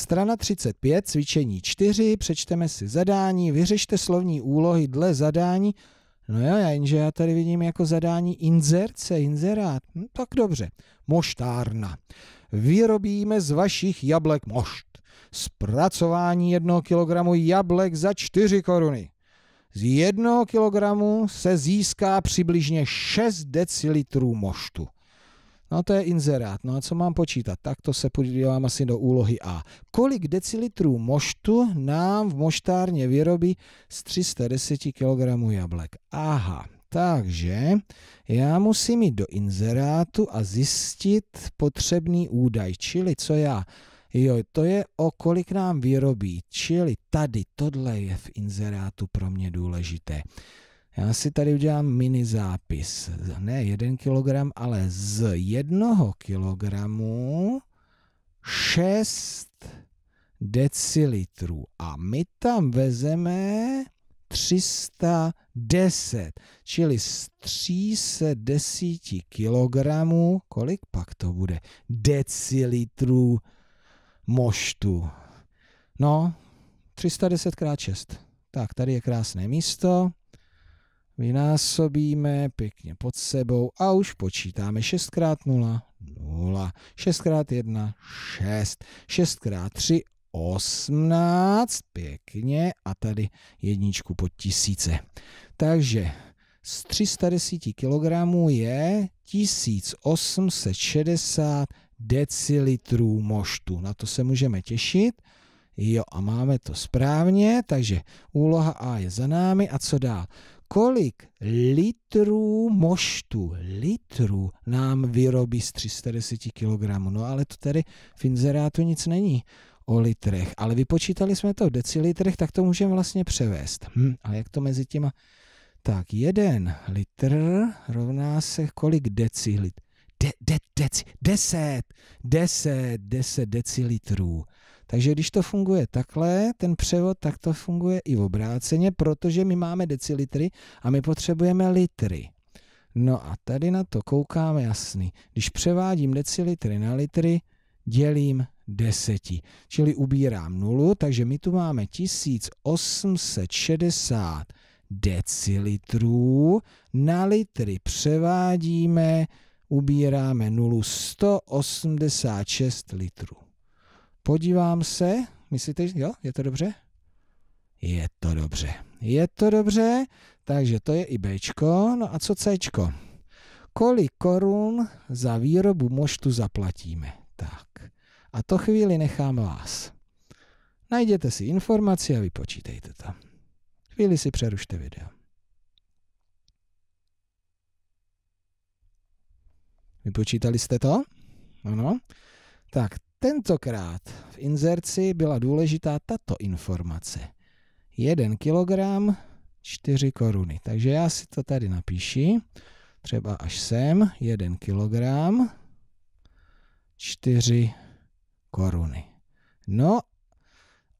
Strana 35, cvičení 4, přečteme si zadání, vyřešte slovní úlohy dle zadání. No jo, jenže já tady vidím jako zadání inzerce, inzerát. No, tak dobře. Moštárna. Vyrobíme z vašich jablek mošt. Zpracování jednoho kilogramu jablek za 4 koruny. Z jednoho kilogramu se získá přibližně 6 decilitrů moštu. No to je inzerát. No a co mám počítat? Tak to se podívám asi do úlohy A. Kolik decilitrů moštu nám v moštárně vyrobí z 310 kg jablek? Aha, takže já musím jít do inzerátu a zjistit potřebný údaj, čili co já. Jo, to je o kolik nám vyrobí, čili tady tohle je v inzerátu pro mě důležité. Já si tady udělám mini zápis. Ne 1 kilogram, ale z jednoho kilogramu 6 decilitrů. A my tam vezeme 310, čili z 310 kilogramů, kolik pak to bude? Decilitrů moštu. No, 310 x 6. Tak, tady je krásné místo vynásobíme pěkně pod sebou a už počítáme 6 x 0, 0, 6 x 1, 6, 6 x 3, 18, pěkně, a tady jedničku pod tisíce. Takže z 310 kg je 1860 decilitrů moštu. Na to se můžeme těšit. Jo, a máme to správně, takže úloha A je za námi. A co dál? kolik litrů moštu, litrů nám vyrobí z 310 kg. No ale to tady v inzerátu nic není o litrech, ale vypočítali jsme to v decilitrech, tak to můžeme vlastně převést. Hm, ale jak to mezi těma? Tak, jeden litr rovná se kolik decilit? De, de, deci, deset, deset, deset decilitrů. Takže když to funguje takhle, ten převod, tak to funguje i v obráceně, protože my máme decilitry a my potřebujeme litry. No a tady na to koukáme jasný. Když převádím decilitry na litry, dělím deseti. Čili ubírám nulu, takže my tu máme 1860 decilitrů. Na litry převádíme, ubíráme nulu 186 litrů. Podívám se, myslíte, jo, je to dobře? Je to dobře, je to dobře, takže to je i B, no a co čko? Kolik korun za výrobu moštu zaplatíme? Tak, a to chvíli nechám vás. Najděte si informaci a vypočítejte to. Chvíli si přerušte video. Vypočítali jste to? Ano. Tak, Tentokrát v inzerci byla důležitá tato informace. 1 kilogram 4 koruny. Takže já si to tady napíši. Třeba až sem 1 kilogram 4 koruny. No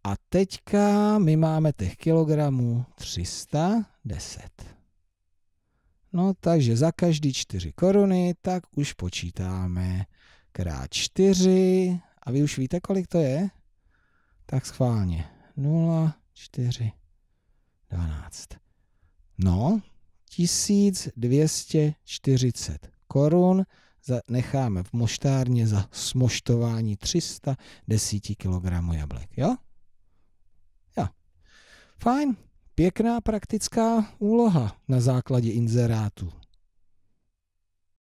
a teďka my máme těch kilogramů 310. No takže za každý 4 koruny, tak už počítáme krát 4 a vy už víte, kolik to je? Tak schválně. 0, 4, 12. No, 1240 korun necháme v moštárně za smoštování 310 kg jablek, jo? Jo. Fajn, pěkná praktická úloha na základě inzerátu.